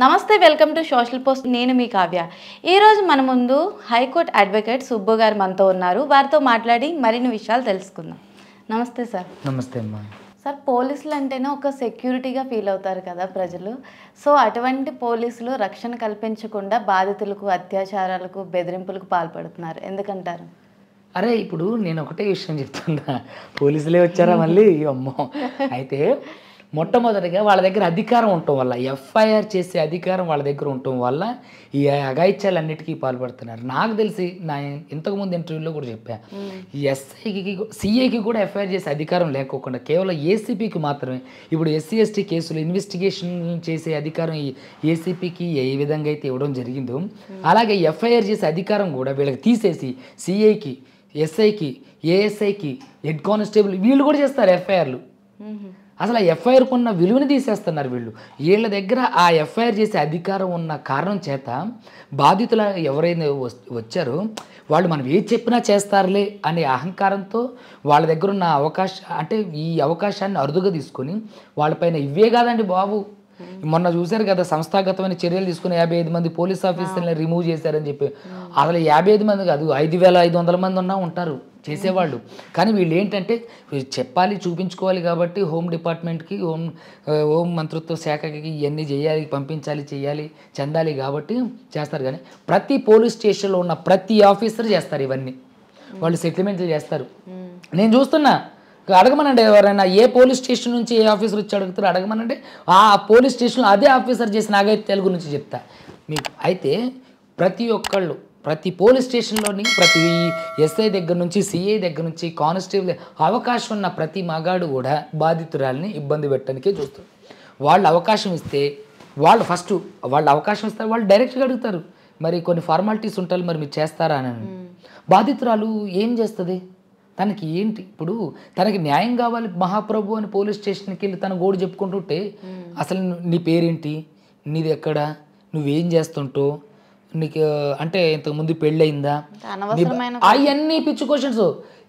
నమస్తే welcome to social post నేను మీ కావ్య ఈరోజు మన ముందు హైకోర్టు అడ్వకేట్ సుబ్బు గారు మనతో ఉన్నారు వారితో మాట్లాడి మరిన్ని విషయాలు తెలుసుకుందాం నమస్తే సార్ నమస్తే అమ్మా సార్ పోలీసులు అంటేనే ఒక సెక్యూరిటీగా ఫీల్ అవుతారు కదా ప్రజలు సో అటువంటి పోలీసులు రక్షణ కల్పించకుండా బాధితులకు అత్యాచారాలకు బెదిరింపులకు పాల్పడుతున్నారు ఎందుకంటారు అరే ఇప్పుడు నేను ఒకటే విషయం చెప్తున్నా పోలీసులే వచ్చారా మళ్ళీ అమ్మో అయితే మొట్టమొదటిగా వాళ్ళ దగ్గర అధికారం ఉండటం వల్ల ఎఫ్ఐఆర్ చేసే అధికారం వాళ్ళ దగ్గర ఉండటం వల్ల ఈ అగాయిత్యాలన్నిటికీ పాల్పడుతున్నారు నాకు తెలిసి నా ఇంతకుముందు ఇంటర్వ్యూలో కూడా చెప్పా ఈ ఎస్ఐకి సిఐకి కూడా ఎఫ్ఐఆర్ చేసే అధికారం లేకోకుండా కేవలం ఏసీపీకి మాత్రమే ఇప్పుడు ఎస్సీ ఎస్టీ కేసులు ఇన్వెస్టిగేషన్ చేసే అధికారం ఈ ఏసీపీకి ఏ విధంగా అయితే ఇవ్వడం జరిగిందో అలాగే ఎఫ్ఐఆర్ చేసే అధికారం కూడా వీళ్ళకి తీసేసి సిఐకి ఎస్ఐకి ఏఎస్ఐకి హెడ్ కానిస్టేబుల్ వీళ్ళు కూడా చేస్తారు ఎఫ్ఐఆర్లు అసలు ఆ ఎఫ్ఐఆర్కు ఉన్న విలువని తీసేస్తున్నారు వీళ్ళు వీళ్ళ దగ్గర ఆ ఎఫ్ఐఆర్ చేసే అధికారం ఉన్న కారణం చేత బాధితులు ఎవరైనా వచ్చారో వాళ్ళు మనం ఏ చెప్పినా చేస్తారులే అనే అహంకారంతో వాళ్ళ దగ్గర ఉన్న అవకాశ అంటే ఈ అవకాశాన్ని అరుదుగా తీసుకొని వాళ్ళపైన ఇవే కాదండి బాబు మొన్న చూశారు కదా సంస్థాగతమైన చర్యలు తీసుకుని యాభై ఐదు మంది పోలీస్ ఆఫీసర్ని రిమూవ్ చేశారని చెప్పి అసలు యాభై ఐదు మంది కాదు ఐదు వేల ఐదు వందల మంది ఉన్నా ఉంటారు చేసేవాళ్ళు కానీ వీళ్ళు ఏంటంటే చెప్పాలి చూపించుకోవాలి కాబట్టి హోమ్ డిపార్ట్మెంట్కి హోమ్ హోమ్ మంత్రిత్వ శాఖకి ఇవన్నీ చేయాలి పంపించాలి చేయాలి చెందాలి కాబట్టి చేస్తారు కానీ ప్రతి పోలీస్ స్టేషన్లో ఉన్న ప్రతి ఆఫీసర్ చేస్తారు ఇవన్నీ వాళ్ళు సెటిల్మెంట్లు చేస్తారు నేను చూస్తున్నా అడగమనండి ఎవరైనా ఏ పోలీస్ స్టేషన్ నుంచి ఏ ఆఫీసర్ వచ్చి అడుగుతారు అడగమనండి ఆ పోలీస్ స్టేషన్లో అదే ఆఫీసర్ చేసిన నాగైతే తెలుగు నుంచి చెప్తా మీకు అయితే ప్రతి ఒక్కళ్ళు ప్రతి పోలీస్ స్టేషన్లోని ప్రతి ఎస్ఐ దగ్గర నుంచి సిఐ దగ్గర నుంచి కానిస్టేబుల్ అవకాశం ఉన్న ప్రతి మగాడు కూడా బాధితురాలని ఇబ్బంది పెట్టడానికే చూస్తారు వాళ్ళు అవకాశం ఇస్తే వాళ్ళు ఫస్ట్ వాళ్ళు అవకాశం ఇస్తారు వాళ్ళు డైరెక్ట్గా అడుగుతారు మరి కొన్ని ఫార్మాలిటీస్ ఉంటాయి మరి మీరు చేస్తారా అని బాధితురాలు ఏం చేస్తుంది తనకి ఏంటి ఇప్పుడు తనకి న్యాయం కావాలి మహాప్రభు అని పోలీస్ స్టేషన్కి వెళ్ళి తన గోడు చెప్పుకుంటుంటే అసలు నీ పేరేంటి నీది ఎక్కడ నువ్వేం చేస్తుంటావు నీకు అంటే ఇంతకుముందు పెళ్ళి అయిందా అవన్నీ పిచ్చి క్వశ్చన్స్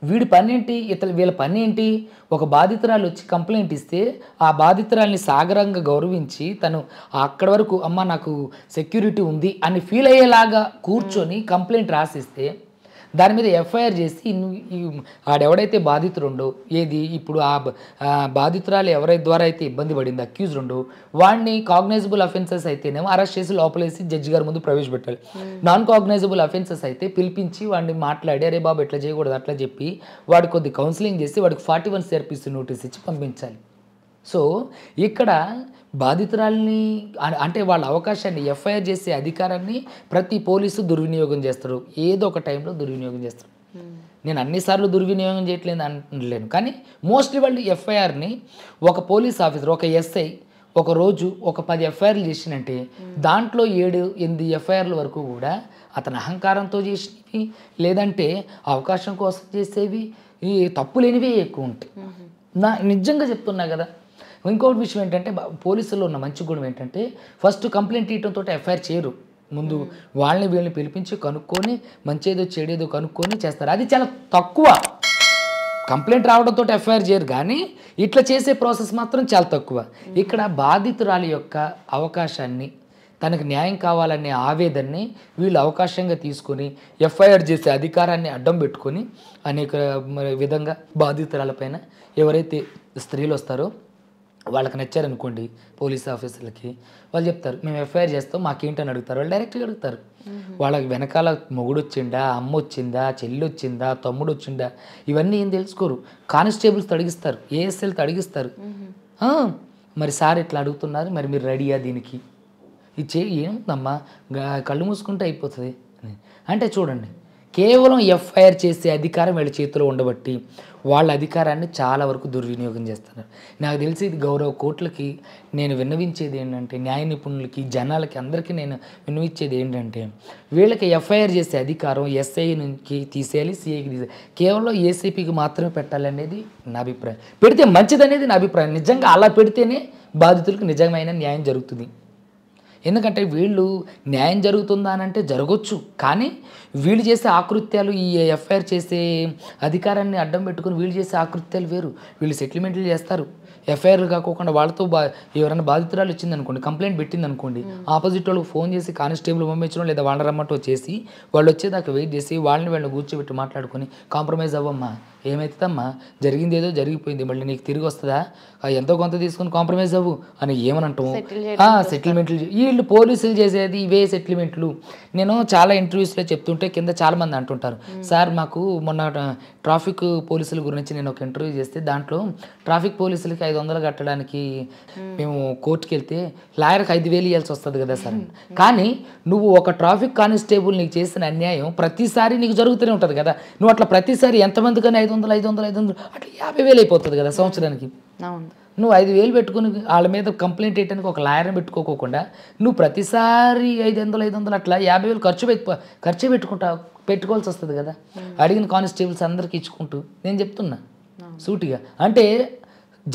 వీడి పని ఏంటి ఇతర వీళ్ళ పని ఏంటి ఒక బాధితురాలు వచ్చి కంప్లైంట్ ఇస్తే ఆ బాధితురాల్ని సాగరంగా గౌరవించి తను అక్కడి వరకు అమ్మ నాకు సెక్యూరిటీ ఉంది అని ఫీల్ అయ్యేలాగా కూర్చొని కంప్లైంట్ రాసిస్తే దాని మీద ఎఫ్ఐఆర్ చేసి ఆడెవడైతే బాధితుడుండో ఏది ఇప్పుడు ఆ బాధితురాలు ఎవరి ద్వారా అయితే ఇబ్బంది పడింది అక్యూజ్ ఉండు వాడిని కాగ్నైజబుల్ అఫెన్సెస్ అయితేనేమో అరెస్ట్ చేసి లోపలేసి జడ్జి గారి ముందు ప్రవేశపెట్టాలి hmm. నాన్ కాగ్నైజబుల్ అఫెన్సెస్ అయితే పిలిపించి వాడిని మాట్లాడి అరే బాబు ఎట్లా చేయకూడదు అట్లా చెప్పి వాడు కొద్ది కౌన్సిలింగ్ చేసి వాడికి ఫార్టీ వన్ సిఆర్పిసి నోటీస్ ఇచ్చి పంపించాలి సో ఇక్కడ బాధితురాల్ని అంటే వాళ్ళ అవకాశాన్ని ఎఫ్ఐఆర్ చేసే అధికారాన్ని ప్రతి పోలీసు దుర్వినియోగం చేస్తారు ఏదో ఒక టైంలో దుర్వినియోగం చేస్తారు hmm. నేను అన్నిసార్లు దుర్వినియోగం చేయట్లేదు అనలేను కానీ మోస్ట్లీ వాళ్ళు ఎఫ్ఐఆర్ని ఒక పోలీస్ ఆఫీసర్ ఒక ఎస్ఐ ఒక రోజు ఒక పది ఎఫ్ఐఆర్లు చేసినంటే hmm. దాంట్లో ఏడు ఎనిమిది ఎఫ్ఐఆర్ల వరకు కూడా అతను అహంకారంతో చేసినవి లేదంటే అవకాశం కోసం చేసేవి ఈ తప్పులేనివే ఎక్కువ ఉంటాయి hmm. నా నిజంగా చెప్తున్నా కదా ఇంకొకటి విషయం ఏంటంటే పోలీసుల్లో ఉన్న మంచి గుణం ఏంటంటే ఫస్ట్ కంప్లైంట్ ఇవ్వడంతో ఎఫ్ఐఆర్ చేయరు ముందు వాళ్ళని వీళ్ళని పిలిపించి కనుక్కొని మంచిదో చెడేదో కనుక్కొని చేస్తారు అది చాలా తక్కువ కంప్లైంట్ రావడంతో ఎఫ్ఐఆర్ చేయరు కానీ ఇట్లా చేసే ప్రాసెస్ మాత్రం చాలా తక్కువ ఇక్కడ బాధితురాలి యొక్క అవకాశాన్ని తనకు న్యాయం కావాలనే ఆవేదనని వీళ్ళు అవకాశంగా తీసుకొని ఎఫ్ఐఆర్ చేసే అధికారాన్ని అడ్డం పెట్టుకొని అనేక విధంగా బాధితురాలపైన ఎవరైతే స్త్రీలు వస్తారో వాళ్ళకి నచ్చారనుకోండి పోలీస్ ఆఫీసర్లకి వాళ్ళు చెప్తారు మేము ఎఫ్ఐఆర్ చేస్తాం మాకేంటని అడుగుతారు వాళ్ళు డైరెక్ట్గా అడుగుతారు వాళ్ళకి వెనకాల మొగుడు వచ్చిందా అమ్మ వచ్చిందా చెల్లి వచ్చిందా తమ్ముడు వచ్చిందా ఇవన్నీ ఏం తెలుసుకోరు కానిస్టేబుల్స్ తడిగిస్తారు ఏఎస్ఎల్తో తడిగిస్తారు మరి సార్ ఇట్లా అడుగుతున్నారు మరి మీరు రెడీయా దీనికి ఇది చే ఏముందమ్మా కళ్ళు మూసుకుంటే అయిపోతుంది అంటే చూడండి కేవలం ఎఫ్ఐఆర్ చేసే అధికారం వీళ్ళ చేతిలో ఉండబట్టి వాళ్ళ అధికారాన్ని చాలా వరకు దుర్వినియోగం చేస్తున్నారు నాకు తెలిసి ఇది గౌరవ కోర్టులకి నేను విన్నవించేది ఏంటంటే న్యాయ నిపుణులకి జనాలకి అందరికీ నేను విన్నవించేది ఏంటంటే వీళ్ళకి ఎఫ్ఐఆర్ చేసే అధికారం ఎస్ఐ నుంచి తీసేయాలి సిఐకి తీసేయాలి కేవలం ఏసీపీకి మాత్రమే పెట్టాలనేది నా అభిప్రాయం పెడితే మంచిదనేది నా అభిప్రాయం నిజంగా అలా పెడితేనే బాధితులకు నిజమైన న్యాయం జరుగుతుంది ఎందుకంటే వీళ్ళు న్యాయం జరుగుతుందా అని అంటే జరగచ్చు కానీ వీళ్ళు చేసే ఆకృత్యాలు ఈ ఎఫ్ఐఆర్ చేసే అధికారాన్ని అడ్డం పెట్టుకుని వీళ్ళు చేసే ఆకృత్యాలు వేరు వీళ్ళు సెటిల్మెంట్లు చేస్తారు ఎఫ్ఐఆర్ కాకోకుండా వాళ్ళతో బా ఎవరైనా బాధితురాలు వచ్చిందనుకోండి కంప్లైంట్ పెట్టింది అనుకోండి ఆపోజిట్ వాళ్ళకి ఫోన్ చేసి కానిస్టేబుల్ పంపించడం లేదా వాళ్ళ రమ్మటో చేసి వాళ్ళు వచ్చేదాకా వెయిట్ చేసి వాళ్ళని వీళ్ళని కూర్చోబెట్టి మాట్లాడుకొని కాంప్రమైజ్ అవ్వమ్మా ఏమవుతుందమ్మా జరిగింది ఏదో జరిగిపోయింది మళ్ళీ నీకు తిరిగి వస్తుందా ఎంతో కొంత తీసుకుని కాంప్రమైజ్ అవ్వు అని ఏమని అంటాము సెటిల్మెంట్లు వీళ్ళు పోలీసులు చేసేది ఇవే సెటిల్మెంట్లు నేను చాలా ఇంటర్వ్యూస్లో చెప్తుంటే కింద చాలామంది అంటుంటారు hmm. సార్ మాకు మొన్న ట్రాఫిక్ పోలీసుల గురించి నేను ఒక ఇంటర్వ్యూ చేస్తే దాంట్లో ట్రాఫిక్ పోలీసులకి ఐదు వందలు కట్టడానికి hmm. మేము కోర్టుకి వెళ్తే లాయర్కి ఐదు వేలు ఇవ్వాల్సి వస్తుంది కదా సార్ hmm. కానీ నువ్వు ఒక ట్రాఫిక్ కానిస్టేబుల్ నీకు చేసిన అన్యాయం ప్రతిసారి నీకు జరుగుతూనే ఉంటుంది కదా నువ్వు అట్లా ప్రతిసారి ఎంతమందికైనా ఐదు వందలు ఐదు వందలు ఐదు వందలు అట్లా యాభై వేలు అయిపోతుంది కదా సంవత్సరానికి నువ్వు ఐదు వేలు పెట్టుకుని వాళ్ళ మీద కంప్లైంట్ చేయడానికి ఒక లాయర్ని పెట్టుకోకుండా నువ్వు ప్రతిసారి ఐదు వందలు ఐదు వందలు అట్లా యాభై వేలు ఖర్చు పెట్టు ఖర్చు పెట్టుకుంటా పెట్టుకోవాల్సి వస్తుంది కదా అడిగిన కానిస్టేబుల్స్ అందరికి ఇచ్చుకుంటూ నేను చెప్తున్నా సూటిగా అంటే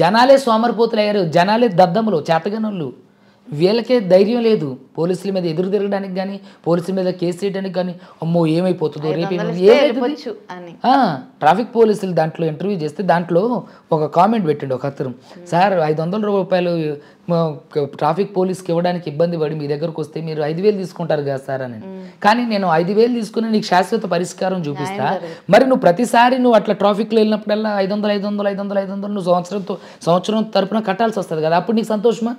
జనాలే సోమరిపోతులు అయ్యారు జనాలే దద్దములు చేతగనులు వీళ్ళకే ధైర్యం లేదు పోలీసుల మీద ఎదురు తిరగడానికి కానీ పోలీసుల మీద కేసు చేయడానికి కానీ అమ్మో ఏమైపోతుందో రేపు ట్రాఫిక్ పోలీసులు దాంట్లో ఇంటర్వ్యూ చేస్తే దాంట్లో ఒక కామెంట్ పెట్టిండు ఒక అతను సార్ ఐదు వందల రూపాయలు ట్రాఫిక్ పోలీస్కి ఇవ్వడానికి ఇబ్బంది పడి మీ దగ్గరకు వస్తే మీరు ఐదు వేలు తీసుకుంటారు కదా సార్ అని కానీ నేను ఐదు వేలు తీసుకుని నీకు శాశ్వత పరిష్కారం చూపిస్తా మరి నువ్వు ప్రతిసారి నువ్వు అట్లా ట్రాఫిక్లో వెళ్ళినప్పుడల్లా ఐదు వందలు ఐదు వందలు ఐదు వందలు ఐదు వందలు నువ్వు సంవత్సరంతో సంవత్సరం తరపున కట్టాల్సి వస్తుంది కదా అప్పుడు నీకు సంతోషమా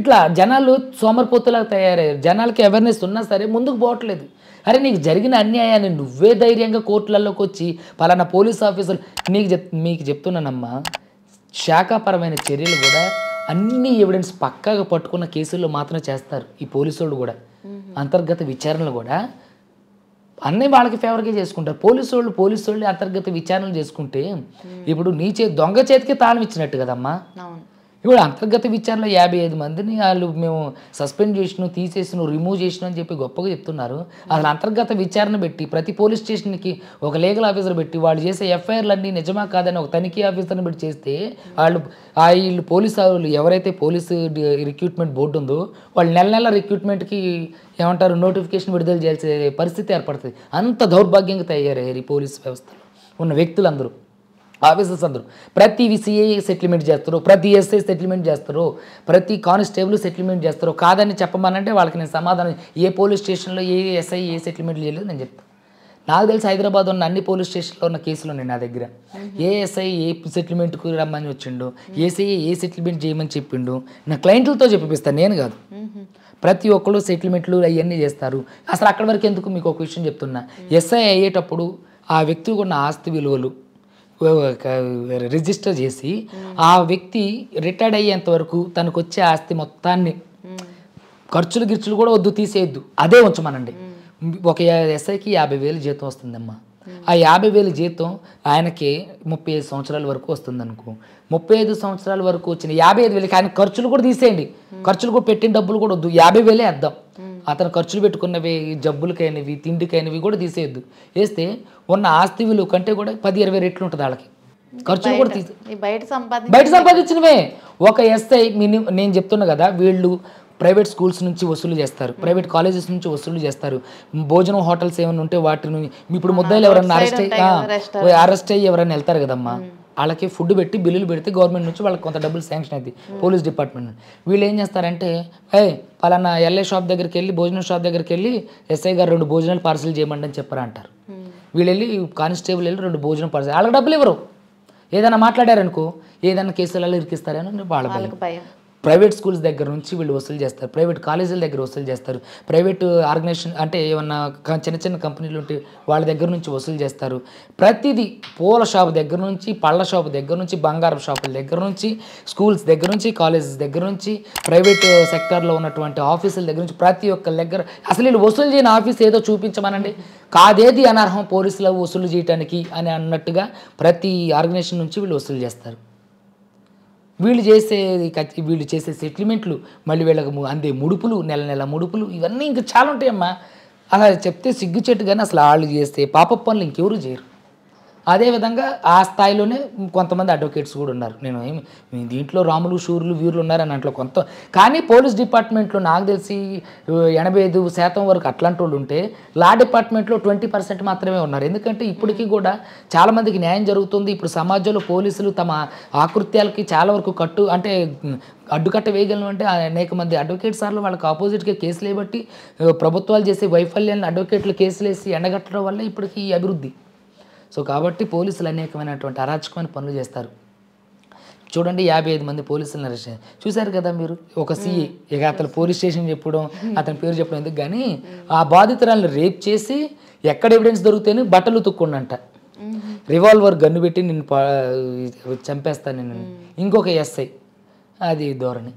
ఇట్లా జనాలు సోమరిపోతులా తయారయ్యారు జనాలకి అవేర్నెస్ ఉన్నా సరే ముందుకు పోవట్లేదు అరే నీకు జరిగిన అన్యాయాన్ని నువ్వే ధైర్యంగా కోర్టులలోకి వచ్చి పలానా పోలీస్ ఆఫీసర్ నీకు చెప్ మీకు చెప్తున్నానమ్మా శాఖాపరమైన చర్యలు కూడా అన్ని ఎవిడెన్స్ పక్కాగా పట్టుకున్న కేసుల్లో మాత్రమే చేస్తారు ఈ పోలీసు కూడా అంతర్గత విచారణలు కూడా అన్నీ వాళ్ళకి ఫేవర్గా చేసుకుంటారు పోలీసు వాళ్ళు పోలీసు వాళ్ళు అంతర్గత విచారణలు చేసుకుంటే ఇప్పుడు నీ దొంగ చేతికి తాళం ఇచ్చినట్టు కదమ్మా ఇప్పుడు అంతర్గత విచారణ యాభై ఐదు మందిని వాళ్ళు మేము సస్పెండ్ చేసిన తీసేసిన రిమూవ్ చేసిన అని చెప్పి గొప్పగా చెప్తున్నారు అసలు అంతర్గత విచారణ పెట్టి ప్రతి పోలీస్ స్టేషన్కి ఒక లీగల్ ఆఫీసర్ పెట్టి వాళ్ళు చేసే ఎఫ్ఐఆర్లన్నీ నిజమా కాదని ఒక తనిఖీ ఆఫీసర్ని పెట్టి చేస్తే వాళ్ళు ఆ వీళ్ళు పోలీసు వాళ్ళు ఎవరైతే పోలీసు రిక్రూట్మెంట్ బోర్డు ఉందో వాళ్ళు నెల నెల రిక్రూట్మెంట్కి ఏమంటారు నోటిఫికేషన్ విడుదల చేసే పరిస్థితి ఏర్పడుతుంది అంత దౌర్భాగ్యంగా తయారయ్యారు ఈ పోలీసు వ్యవస్థలో ఉన్న వ్యక్తులందరూ ఆఫీసర్స్ అందరూ ప్రతి విసిఏ సెటిల్మెంట్ చేస్తారు ప్రతి ఎస్ఐ సెటిల్మెంట్ చేస్తారు ప్రతి కానిస్టేబుల్ సెటిల్మెంట్ చేస్తారు కాదని చెప్పమనంటే వాళ్ళకి నేను సమాధానం ఏ పోలీస్ స్టేషన్లో ఏ ఎస్ఐ ఏ సెటిల్మెంట్ చేయలేదు నేను చెప్తాను నాకు తెలిసి హైదరాబాద్ ఉన్న అన్ని పోలీస్ స్టేషన్లో ఉన్న కేసులు ఉన్నాయి నా దగ్గర ఏ ఎస్ఐ ఏ సెటిల్మెంట్కు రమ్మని వచ్చిండు ఏసీ ఏ సెటిల్మెంట్ చేయమని చెప్పిండు నా క్లయింట్లతో చెప్పిస్తాను నేను కాదు ప్రతి ఒక్కళ్ళు సెటిల్మెంట్లు అవన్నీ చేస్తారు అసలు అక్కడి వరకు ఎందుకు మీకు ఒక విషయం చెప్తున్నా ఎస్ఐ అయ్యేటప్పుడు ఆ వ్యక్తికి ఉన్న ఆస్తి విలువలు రిజిస్టర్ చేసి ఆ వ్యక్తి రిటైర్డ్ అయ్యేంత వరకు తనకు వచ్చే ఆస్తి మొత్తాన్ని ఖర్చులు గిర్చులు కూడా వద్దు తీసేయద్దు అదే ఉంచమనండి ఒక ఎస్ఐకి యాభై వేలు జీతం వస్తుందమ్మా ఆ యాభై వేలు జీతం ఆయనకి ముప్పై ఐదు సంవత్సరాల వరకు వస్తుంది అనుకో ముప్పై ఐదు సంవత్సరాల వరకు వచ్చిన యాభై ఐదు వేలకి ఆయన ఖర్చులు కూడా తీసేయండి ఖర్చులు కూడా పెట్టిన డబ్బులు కూడా వద్దు యాభై వేలే వేద్దాం అతను ఖర్చులు పెట్టుకున్నవి జబ్బులకైనవి తిండికైనవి కూడా తీసేయద్దు వేస్తే ఉన్న ఆస్తి విలువ కంటే కూడా పది ఇరవై రెట్లు ఉంటుంది వాళ్ళకి ఖర్చులు కూడా తీసి బయట బయట సంపాదించినవే ఒక ఎస్ఐ మినిమం నేను చెప్తున్నా కదా వీళ్ళు ప్రైవేట్ స్కూల్స్ నుంచి వసూలు చేస్తారు ప్రైవేట్ కాలేజెస్ నుంచి వసూలు చేస్తారు భోజనం హోటల్స్ ఏమైనా ఉంటే వాటిని ఇప్పుడు ముద్దాయిలు ఎవరైనా అరెస్ట్ అయ్యి అరెస్ట్ అయ్యి ఎవరైనా వెళ్తారు కదమ్మా వాళ్ళకి ఫుడ్ పెట్టి బిల్లులు పెడితే గవర్నమెంట్ నుంచి వాళ్ళకి కొంత డబ్బులు శాంక్షన్ అవుతాయి పోలీస్ డిపార్ట్మెంట్ వీళ్ళు ఏం చేస్తారంటే ఏ పలానా ఎల్ఏ షాప్ దగ్గరికి వెళ్ళి భోజనం షాప్ దగ్గరికి వెళ్ళి ఎస్ఐ గారు రెండు భోజనాలు పార్సల్ చేయమండి అని చెప్పరా అంటారు వీళ్ళు వెళ్ళి కానిస్టేబుల్ వెళ్ళి రెండు భోజనం పార్సల్ వాళ్ళకి డబ్బులు ఇవ్వరు ఏదైనా మాట్లాడారనుకో ఏదైనా కేసులలో ఇరికిస్తారని వాళ్ళకి ప్రైవేట్ స్కూల్స్ దగ్గర నుంచి వీళ్ళు వసూలు చేస్తారు ప్రైవేట్ కాలేజీల దగ్గర వసూలు చేస్తారు ప్రైవేట్ ఆర్గనైజేషన్ అంటే ఏమన్నా చిన్న చిన్న కంపెనీలు ఉంటే వాళ్ళ దగ్గర నుంచి వసూలు చేస్తారు ప్రతిదీ పూల షాప్ దగ్గర నుంచి పళ్ళ షాప్ దగ్గర నుంచి బంగారం షాపుల దగ్గర నుంచి స్కూల్స్ దగ్గర నుంచి కాలేజెస్ దగ్గర నుంచి ప్రైవేట్ సెక్టర్లో ఉన్నటువంటి ఆఫీసుల దగ్గర నుంచి ప్రతి ఒక్కరి దగ్గర అసలు వీళ్ళు వసూలు చేయని ఆఫీస్ ఏదో చూపించమనండి కాదేది అనర్హం పోలీసులు వసూలు చేయడానికి అని అన్నట్టుగా ప్రతి ఆర్గనైజేషన్ నుంచి వీళ్ళు వసూలు చేస్తారు వీళ్ళు చేసే వీళ్ళు చేసే సెటిల్మెంట్లు మళ్ళీ వీళ్ళకి అందే ముడుపులు నెల నెల ముడుపులు ఇవన్నీ ఇంకా చాలా ఉంటాయమ్మా అలా చెప్తే సిగ్గుచెట్టు కానీ అసలు వాళ్ళు చేస్తే పాప పనులు ఇంకెవరు చేయరు అదేవిధంగా ఆ స్థాయిలోనే కొంతమంది అడ్వకేట్స్ కూడా ఉన్నారు నేను ఏమి దీంట్లో రాములు షూర్లు వీరులు ఉన్నారని అట్లా కొంత కానీ పోలీస్ డిపార్ట్మెంట్లో నాకు తెలిసి ఎనభై ఐదు శాతం వరకు అట్లాంటి వాళ్ళు ఉంటే లా డిపార్ట్మెంట్లో ట్వంటీ పర్సెంట్ మాత్రమే ఉన్నారు ఎందుకంటే ఇప్పటికీ కూడా చాలామందికి న్యాయం జరుగుతుంది ఇప్పుడు సమాజంలో పోలీసులు తమ ఆకృత్యాలకి చాలా వరకు కట్టు అంటే అడ్డుకట్ట వేయగలను అంటే అనేక మంది అడ్వకేట్ సార్లు వాళ్ళకి ఆపోజిట్గా కేసులు వేయబట్టి ప్రభుత్వాలు చేసే వైఫల్యాన్ని అడ్వకేట్లు కేసులు వేసి ఎండగట్టడం వల్ల ఇప్పటికీ ఈ అభివృద్ధి సో కాబట్టి పోలీసులు అనేకమైనటువంటి అరాచకమైన పనులు చేస్తారు చూడండి యాభై ఐదు మంది పోలీసులను అరెస్ట్ చూశారు కదా మీరు ఒక సీఈ ఇక అతను పోలీస్ స్టేషన్ చెప్పడం అతని పేరు చెప్పడం ఎందుకు కానీ ఆ బాధితురాలను రేప్ చేసి ఎక్కడ ఎవిడెన్స్ దొరికితేనే బట్టలు ఉతుక్కుండంట రివాల్వర్ గన్ను పెట్టి నేను చంపేస్తాను నేను ఇంకొక ఎస్ఐ అది ధోరణి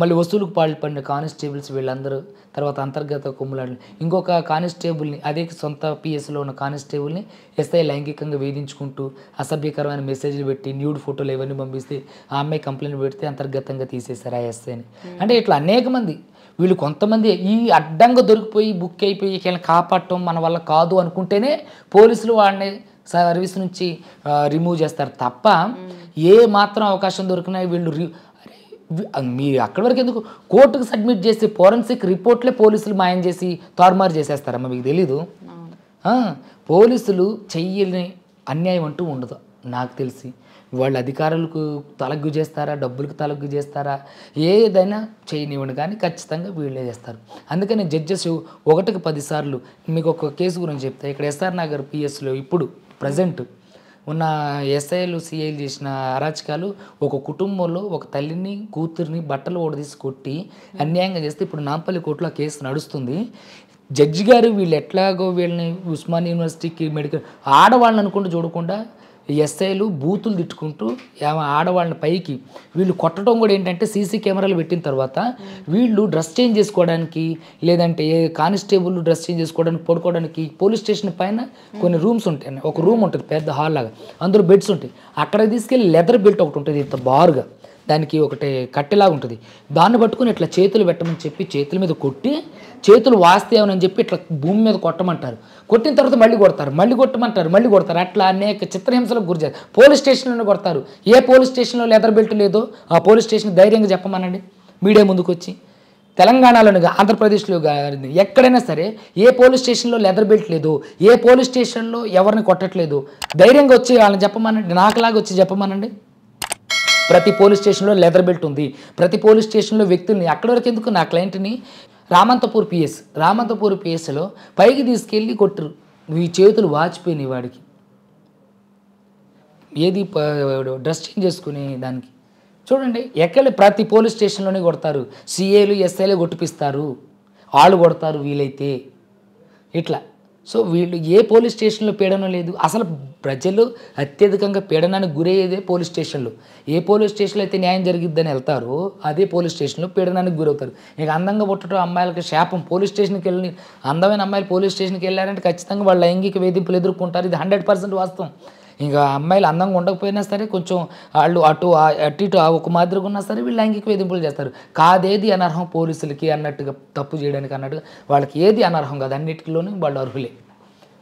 మళ్ళీ వసూలుకు పాల్పడిన కానిస్టేబుల్స్ వీళ్ళందరూ తర్వాత అంతర్గత కుమ్ములాడు ఇంకొక కానిస్టేబుల్ని అదే సొంత పిఎస్లో ఉన్న కానిస్టేబుల్ని ఎస్ఐ లైంగికంగా వేధించుకుంటూ అసభ్యకరమైన మెసేజ్లు పెట్టి న్యూడ్ ఫోటోలు ఇవన్నీ పంపిస్తే ఆ అమ్మాయి కంప్లైంట్ పెడితే అంతర్గతంగా తీసేశారు ఆ ఎస్ఐని hmm. అంటే ఇట్లా అనేక మంది వీళ్ళు కొంతమంది ఈ అడ్డంగా దొరికిపోయి బుక్ అయిపోయి ఇక కాపాడటం మన వల్ల కాదు అనుకుంటేనే పోలీసులు వాడిని సర్వీస్ నుంచి రిమూవ్ చేస్తారు తప్ప hmm. ఏ మాత్రం అవకాశం దొరికినా వీళ్ళు మీరు అక్కడి వరకు ఎందుకు కోర్టుకు సబ్మిట్ చేసి ఫోరెన్సిక్ రిపోర్ట్లే పోలీసులు మాయం చేసి తారుమారు చేసేస్తారమ్మ మీకు తెలీదు పోలీసులు చెయ్యని అన్యాయం అంటూ ఉండదు నాకు తెలిసి వాళ్ళు అధికారులకు తలగ్గు చేస్తారా డబ్బులకు తలగ్గు చేస్తారా ఏదైనా చేయనివ్వండి కానీ ఖచ్చితంగా వీళ్ళే చేస్తారు అందుకని జడ్జెస్ ఒకటికి పదిసార్లు మీకు ఒక కేసు గురించి చెప్తే ఇక్కడ ఎస్ఆర్ నగర్ పిఎస్లో ఇప్పుడు ప్రజెంట్ ఉన్న ఎస్ఐలు సిఐలు చేసిన అరాచకాలు ఒక కుటుంబంలో ఒక తల్లిని కూతుర్ని బట్టలు ఓడదీసి కొట్టి అన్యాయంగా చేస్తే ఇప్పుడు నాంపల్లి కోర్టులో కేసు నడుస్తుంది జడ్జి గారు వీళ్ళు ఎట్లాగో వీళ్ళని ఉస్మాన్ యూనివర్సిటీకి మెడికల్ ఆడవాళ్ళని అనుకుంటూ చూడకుండా ఎస్ఐలు బూతులు తిట్టుకుంటూ ఆడవాళ్ళని పైకి వీళ్ళు కొట్టడం కూడా ఏంటంటే సీసీ కెమెరాలు పెట్టిన తర్వాత వీళ్ళు డ్రెస్ చేంజ్ చేసుకోవడానికి లేదంటే ఏ కానిస్టేబుల్ డ్రెస్ చేంజ్ చేసుకోవడానికి పడుకోవడానికి పోలీస్ స్టేషన్ పైన కొన్ని రూమ్స్ ఉంటాయి ఒక రూమ్ ఉంటుంది పెద్ద హాల్ లాగా అందులో బెడ్స్ ఉంటాయి అక్కడ తీసుకెళ్ళి లెదర్ బెల్ట్ ఒకటి ఉంటుంది ఇంత బారుగా దానికి ఒకటి కట్టెలా ఉంటుంది దాన్ని పట్టుకుని ఇట్లా చేతులు పెట్టమని చెప్పి చేతుల మీద కొట్టి చేతులు వాస్తేమని చెప్పి ఇట్లా భూమి మీద కొట్టమంటారు కొట్టిన తర్వాత మళ్ళీ కొడతారు మళ్ళీ కొట్టమంటారు మళ్ళీ కొడతారు అట్లా అనేక చిత్రహింసలకు గురిచారు పోలీస్ స్టేషన్లోనే కొడతారు ఏ పోలీస్ స్టేషన్లో లెదర్ బెల్ట్ లేదో ఆ పోలీస్ స్టేషన్ ధైర్యంగా చెప్పమనండి మీడియా ముందుకు వచ్చి తెలంగాణలోని ఆంధ్రప్రదేశ్లో కానీ ఎక్కడైనా సరే ఏ పోలీస్ స్టేషన్లో లెదర్ బెల్ట్ లేదు ఏ పోలీస్ స్టేషన్లో ఎవరిని కొట్టట్లేదు ధైర్యంగా వచ్చి వాళ్ళని చెప్పమనండి నాకులాగా వచ్చి చెప్పమనండి ప్రతి పోలీస్ స్టేషన్లో లెదర్ బెల్ట్ ఉంది ప్రతి పోలీస్ స్టేషన్లో వ్యక్తుల్ని అక్కడి వరకు ఎందుకు నా క్లయింట్ని రామంతపూర్ పిఎస్ రామంతపూర్ పిఎస్లో పైకి తీసుకెళ్ళి కొట్టరు ఈ చేతులు వాచిపోయినాయి వాడికి ఏది డ్రెస్ చేంజ్ చేసుకుని దానికి చూడండి ఎక్కడ ప్రతి పోలీస్ స్టేషన్లోనే కొడతారు సిఏలు ఎస్ఐలు కొట్టిపిస్తారు వాళ్ళు కొడతారు వీలైతే ఇట్లా సో వీళ్ళు ఏ పోలీస్ స్టేషన్లో పీడనం లేదు అసలు ప్రజలు అత్యధికంగా పీడనానికి గురయ్యేదే పోలీస్ స్టేషన్లు ఏ పోలీస్ స్టేషన్లో అయితే న్యాయం జరిగిద్దని వెళ్తారో అదే పోలీస్ స్టేషన్లో పీడనానికి గురవుతారు ఇక అందంగా పుట్టడం అమ్మాయిలకి శాపం పోలీస్ స్టేషన్కి వెళ్ళి అందమైన అమ్మాయిలు పోలీస్ స్టేషన్కి వెళ్ళారంటే ఖచ్చితంగా వాళ్ళు లైంగిక వేధింపులు ఎదుర్కొంటారు ఇది హండ్రెడ్ పర్సెంట్ వాస్తవం ఇంకా అమ్మాయిలు అందంగా ఉండకపోయినా సరే కొంచెం వాళ్ళు అటు అటు ఇటు ఒక మాదిరిగా ఉన్నా సరే వీళ్ళు లైంగిక వేధింపులు చేస్తారు కాదేది అనర్హం పోలీసులకి అన్నట్టుగా తప్పు చేయడానికి అన్నట్టుగా వాళ్ళకి ఏది అనర్హం కాదు అన్నిటిలోనూ వాళ్ళు అర్హులే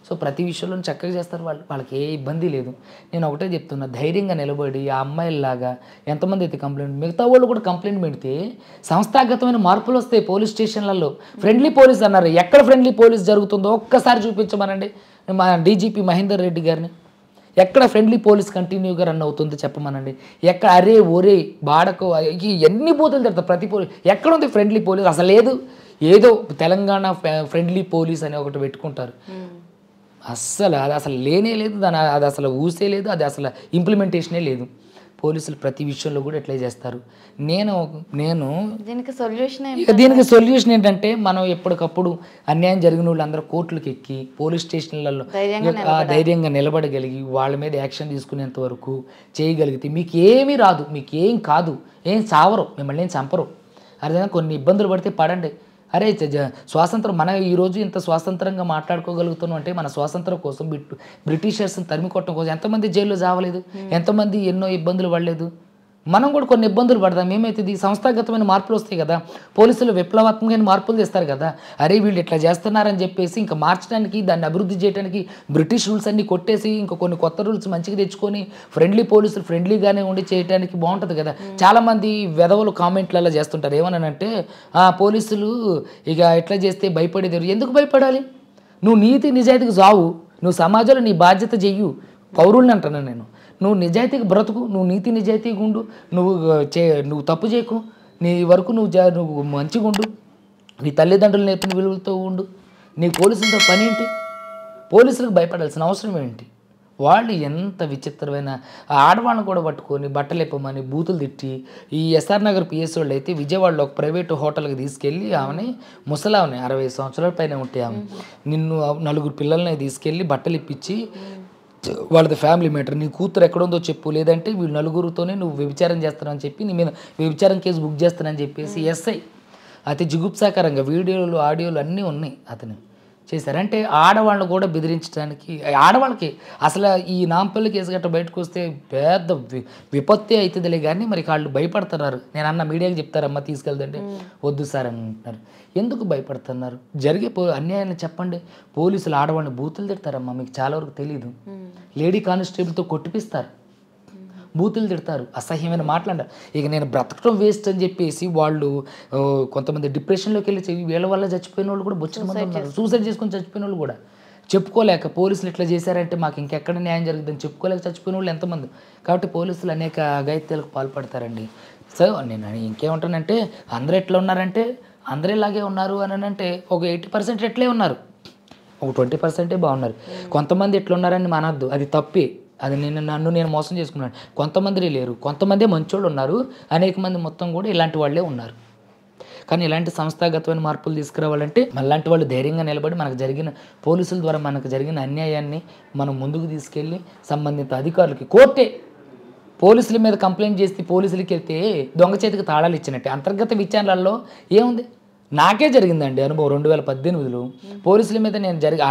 సో ప్రతి విషయంలో చక్కగా చేస్తారు వాళ్ళు వాళ్ళకి ఏ ఇబ్బంది లేదు నేను ఒకటే చెప్తున్నా ధైర్యంగా నిలబడి ఆ అమ్మాయిలాగా ఎంతమంది అయితే కంప్లైంట్ మిగతా వాళ్ళు కూడా కంప్లైంట్ పెడితే సంస్థాగతమైన మార్పులు వస్తాయి పోలీస్ స్టేషన్లలో ఫ్రెండ్లీ పోలీస్ అన్నారు ఎక్కడ ఫ్రెండ్లీ పోలీస్ జరుగుతుందో ఒక్కసారి చూపించమనండి మా డీజీపీ మహేందర్ రెడ్డి గారిని ఎక్కడ ఫ్రెండ్లీ పోలీస్ కంటిన్యూగా రన్ అవుతుంది చెప్పమనండి ఎక్కడ అరే ఒరే బాడకో ఎన్ని బూతులు తిడతారు ప్రతి పోలీస్ ఎక్కడ ఉంది ఫ్రెండ్లీ పోలీస్ అసలు లేదు ఏదో తెలంగాణ ఫ్రెండ్లీ పోలీస్ అని ఒకటి పెట్టుకుంటారు అస్సలు అది అసలు లేనే లేదు దాని అది అసలు ఊసే లేదు అది అసలు ఇంప్లిమెంటేషనే లేదు పోలీసులు ప్రతి విషయంలో కూడా ఎట్లా చేస్తారు నేను నేను దీనికి సొల్యూషన్ దీనికి సొల్యూషన్ ఏంటంటే మనం ఎప్పటికప్పుడు అన్యాయం జరిగిన వాళ్ళందరూ కోర్టులకు ఎక్కి పోలీస్ స్టేషన్లలో ధైర్యంగా నిలబడగలిగి వాళ్ళ మీద యాక్షన్ తీసుకునేంత వరకు చేయగలిగితే మీకు ఏమీ రాదు మీకు ఏం కాదు ఏం సావరు మిమ్మల్ని ఏం చంపరు అర్థం కొన్ని ఇబ్బందులు పడితే పడండి అరే స్వాతంత్రం మన ఈరోజు ఇంత స్వాతంత్రంగా మాట్లాడుకోగలుగుతున్నాం అంటే మన స్వాతంత్రం కోసం బ్రిటిషర్స్ని తరిమి కొట్టడం కోసం ఎంతమంది జైల్లో చావలేదు ఎంతమంది ఎన్నో ఇబ్బందులు పడలేదు మనం కూడా కొన్ని ఇబ్బందులు పడదాం ఏమైతే ఇది సంస్థాగతమైన మార్పులు వస్తాయి కదా పోలీసులు విప్లవాత్మకమైన మార్పులు తెస్తారు కదా అరే వీళ్ళు ఇట్లా చేస్తున్నారని చెప్పేసి ఇంకా మార్చడానికి దాన్ని అభివృద్ధి చేయడానికి బ్రిటిష్ రూల్స్ అన్ని కొట్టేసి ఇంకా కొన్ని కొత్త రూల్స్ మంచిగా తెచ్చుకొని ఫ్రెండ్లీ పోలీసులు ఫ్రెండ్లీగానే ఉండి చేయడానికి బాగుంటుంది కదా చాలామంది వెధవలు కామెంట్లలో చేస్తుంటారు ఏమనంటే పోలీసులు ఇక ఎట్లా చేస్తే భయపడేది ఎందుకు భయపడాలి నువ్వు నీతి నిజాయితీకి జావు నువ్వు సమాజంలో నీ బాధ్యత చెయ్యు పౌరుల్ని అంటున్నాను నేను నువ్వు నిజాయితీకి బ్రతుకు నువ్వు నీతి నిజాయితీగా ఉండు నువ్వు చే నువ్వు తప్పు చేయకు నీ వరకు నువ్వు జా నువ్వు మంచిగా ఉండు నీ తల్లిదండ్రులు నేర్పిన విలువలతో ఉండు నీ పోలీసులతో పని ఏంటి పోలీసులకు భయపడాల్సిన అవసరం ఏంటి వాళ్ళు ఎంత విచిత్రమైన ఆడవాళ్ళని కూడా పట్టుకొని బట్టలు ఇప్పమని బూతులు తిట్టి ఈ ఎస్ఆర్ నగర్ పిఎస్ వాళ్ళు అయితే విజయవాడలో ఒక ప్రైవేటు హోటల్కి తీసుకెళ్ళి ఆమెని ముసలావని అరవై సంవత్సరాల పైన ఉంటే ఆమె నిన్ను నలుగురు పిల్లల్ని తీసుకెళ్ళి బట్టలు ఇప్పించి వాళ్ళది ఫ్యామిలీ మ్యాటర్ నీ కూతురు ఎక్కడుందో చెప్పు లేదంటే వీళ్ళు నలుగురితోనే నువ్వు వ్యభిచారం చేస్తున్నావు చెప్పి నీ మీద వ్యభిచారం కేసు బుక్ చేస్తానని చెప్పేసి ఎస్ఐ అతి జిగుప్సాకరంగా వీడియోలు ఆడియోలు అన్నీ ఉన్నాయి అతని చేశారు అంటే ఆడవాళ్ళు కూడా బెదిరించడానికి ఆడవాళ్ళకి అసలు ఈ నాంపల్లి కేసు గట్ట బయటకు వస్తే పెద్ద విపత్తి అవుతుందిలే కానీ మరి వాళ్ళు భయపడుతున్నారు నేను అన్న మీడియాకి చెప్తారమ్మా తీసుకెళ్తుంటే వద్దు సార్ అంటున్నారు ఎందుకు భయపడుతున్నారు జరిగే పో అన్యాయాన్ని చెప్పండి పోలీసులు ఆడవాళ్ళని బూతులు తిడతారమ్మా మీకు చాలా వరకు తెలియదు లేడీ కానిస్టేబుల్తో కొట్టిపిస్తారు బూతులు తిడతారు అసహ్యమైన మాట్లాడారు ఇక నేను బ్రతకడం వేస్ట్ అని చెప్పేసి వాళ్ళు కొంతమంది డిప్రెషన్లోకి వెళ్ళి వీళ్ళ వల్ల చచ్చిపోయిన వాళ్ళు కూడా బొచ్చిన మంది సూసైడ్ చేసుకొని చచ్చిపోయిన వాళ్ళు కూడా చెప్పుకోలేక పోలీసులు ఇట్లా చేశారంటే మాకు ఇంకెక్కడ న్యాయం జరుగుతుందని చెప్పుకోలేక చచ్చిపోయిన వాళ్ళు ఎంతమంది కాబట్టి పోలీసులు అనేక అగైత్యాలకు పాల్పడతారండి సో నేను ఇంకేమంటానంటే అందరూ ఎట్లా ఉన్నారంటే అందరూ ఇలాగే ఉన్నారు అని అంటే ఒక ఎయిటీ పర్సెంట్ ఎట్లే ఉన్నారు ఒక ట్వంటీ పర్సెంటే బాగున్నారు hmm. కొంతమంది ఎట్లున్నారని మనద్దు అది తప్పి అది నేను నన్ను నేను మోసం చేసుకున్నాను కొంతమంది లేరు కొంతమందే మంచోళ్ళు ఉన్నారు అనేక మంది మొత్తం కూడా ఇలాంటి వాళ్ళే ఉన్నారు కానీ ఇలాంటి సంస్థాగతమైన మార్పులు తీసుకురావాలంటే మళ్ళాంటి వాళ్ళు ధైర్యంగా నిలబడి మనకు జరిగిన పోలీసుల ద్వారా మనకు జరిగిన అన్యాయాన్ని మనం ముందుకు తీసుకెళ్ళి సంబంధిత అధికారులకి కోర్టే పోలీసుల మీద కంప్లైంట్ చేసి పోలీసులకి వెళ్తే దొంగ చేతికి తాళాలు ఇచ్చినట్టే అంతర్గత విచారణలలో ఏముంది నాకే జరిగిందండి అనుభవం రెండు వేల పద్దెనిమిదిలో పోలీసుల మీద నేను జరిగి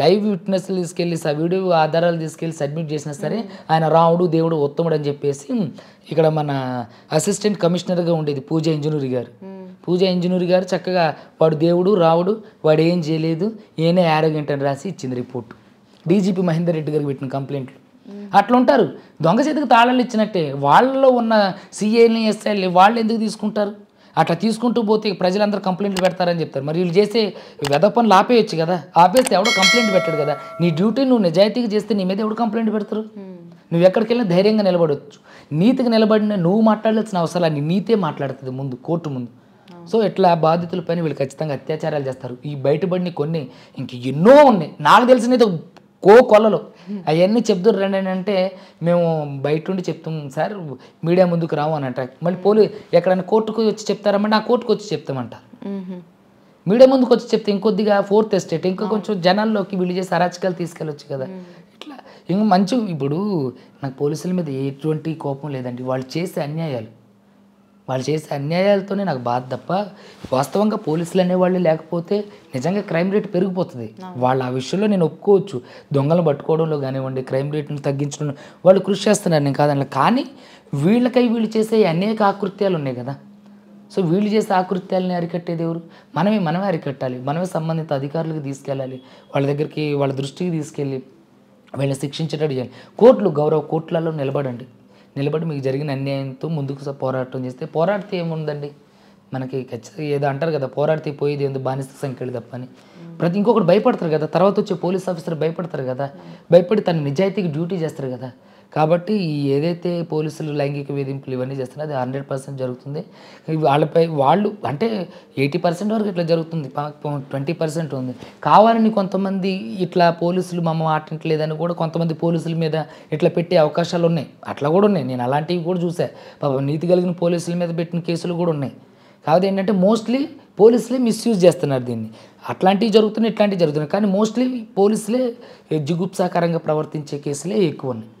లైవ్ విట్నెస్లు తీసుకెళ్ళి వీడియో ఆధారాలు తీసుకెళ్ళి సబ్మిట్ చేసినా సరే ఆయన రాముడు దేవుడు ఉత్తముడు అని చెప్పేసి ఇక్కడ మన అసిస్టెంట్ కమిషనర్గా ఉండేది పూజ ఇంజనీర్ గారు పూజ ఇంజనీర్ గారు చక్కగా వాడు దేవుడు రావుడు వాడు ఏం చేయలేదు ఏనే ఆరోగ్యం అని రాసి ఇచ్చింది రిపోర్ట్ డీజీపీ మహేందర్ రెడ్డి గారికి పెట్టిన కంప్లైంట్లు అట్లుంటారు దొంగ చేతికి తాళాలు ఇచ్చినట్టే వాళ్ళలో ఉన్న సిఐని ఎస్ఐలు వాళ్ళు ఎందుకు తీసుకుంటారు అట్లా తీసుకుంటూ పోతే ప్రజలందరూ కంప్లైంట్లు పెడతారని చెప్తారు మరి వీళ్ళు చేసే వెద పనులు ఆపేయచ్చు కదా ఆపేస్తే ఎవడో కంప్లైంట్ పెట్టాడు కదా నీ డ్యూటీ నువ్వు నిజాయితీగా చేస్తే నీ మీద ఎవడు కంప్లైంట్ పెడతారు hmm. నువ్వు ఎక్కడికి వెళ్ళినా ధైర్యంగా నిలబడవచ్చు నీతికి నిలబడిన నువ్వు మాట్లాడాల్సిన నీ నీతే మాట్లాడుతుంది ముందు కోర్టు ముందు hmm. సో ఇట్లా బాధితులపైన వీళ్ళు ఖచ్చితంగా అత్యాచారాలు చేస్తారు ఈ బయటపడిని కొన్ని ఇంక ఎన్నో ఉన్నాయి నాకు తెలిసినది కో కొలలు అవన్నీ చెప్తున్నారు రండి అంటే మేము బయట నుండి చెప్తాం సార్ మీడియా ముందుకు రావు అని అంటారు మళ్ళీ పోలీ ఎక్కడైనా కోర్టుకు వచ్చి చెప్తారమ్మంటే ఆ కోర్టుకు వచ్చి చెప్తామంటారు మీడియా ముందుకు వచ్చి చెప్తే ఇంకొద్దిగా ఫోర్త్ ఎస్టేట్ ఇంకా కొంచెం జనాల్లోకి వీళ్ళు చేసి అరాచకాలు తీసుకెళ్ళొచ్చు కదా ఇట్లా ఇంక మంచి ఇప్పుడు నాకు పోలీసుల మీద ఎటువంటి కోపం లేదండి వాళ్ళు చేసే అన్యాయాలు వాళ్ళు చేసే అన్యాయాలతోనే నాకు బాధ తప్ప వాస్తవంగా పోలీసులు అనేవాళ్ళు లేకపోతే నిజంగా క్రైమ్ రేట్ పెరిగిపోతుంది వాళ్ళు ఆ విషయంలో నేను ఒప్పుకోవచ్చు దొంగలు పట్టుకోవడంలో కానివ్వండి క్రైమ్ రేట్ను తగ్గించడం వాళ్ళు కృషి చేస్తున్నారు నేను కాదని కానీ వీళ్ళకై వీళ్ళు చేసే అనేక ఆకృత్యాలు ఉన్నాయి కదా సో వీళ్ళు చేసే ఆకృత్యాలని అరికట్టేది ఎవరు మనమే మనమే అరికట్టాలి మనమే సంబంధిత అధికారులకు తీసుకెళ్ళాలి వాళ్ళ దగ్గరికి వాళ్ళ దృష్టికి తీసుకెళ్ళి వీళ్ళని శిక్షించేటట్టు చేయాలి కోర్టులు గౌరవ కోర్టులలో నిలబడండి నిలబడి మీకు జరిగిన అన్యాయంతో ముందుకు పోరాటం చేస్తే పోరాడితే ఏముందండి మనకి ఖచ్చితంగా ఏదో అంటారు కదా పోరాడితే పోయేది ఏందో బానిస సంఖ్యలు తప్పని ప్రతి ఇంకొకటి భయపడతారు కదా తర్వాత వచ్చే పోలీస్ ఆఫీసర్ భయపడతారు కదా భయపడి తన నిజాయితీకి డ్యూటీ చేస్తారు కదా కాబట్టి ఏదైతే పోలీసులు లైంగిక వేధింపులు ఇవన్నీ చేస్తున్నారో అది హండ్రెడ్ పర్సెంట్ జరుగుతుంది వాళ్ళపై వాళ్ళు అంటే ఎయిటీ పర్సెంట్ వరకు ఇట్లా జరుగుతుంది ట్వంటీ పర్సెంట్ ఉంది కావాలని కొంతమంది ఇట్లా పోలీసులు మమ్మ మాట్లాడలేదని కూడా కొంతమంది పోలీసుల మీద ఇట్లా పెట్టే అవకాశాలు ఉన్నాయి అట్లా కూడా ఉన్నాయి నేను అలాంటివి కూడా చూసా పాపం నీతి కలిగిన పోలీసుల మీద పెట్టిన కేసులు కూడా ఉన్నాయి కాబట్టి ఏంటంటే మోస్ట్లీ పోలీసులే మిస్యూజ్ చేస్తున్నారు దీన్ని అట్లాంటివి జరుగుతున్నాయి ఇట్లాంటివి జరుగుతున్నాయి కానీ మోస్ట్లీ పోలీసులే జిగుప్సాకరంగా ప్రవర్తించే కేసులే ఎక్కువ ఉన్నాయి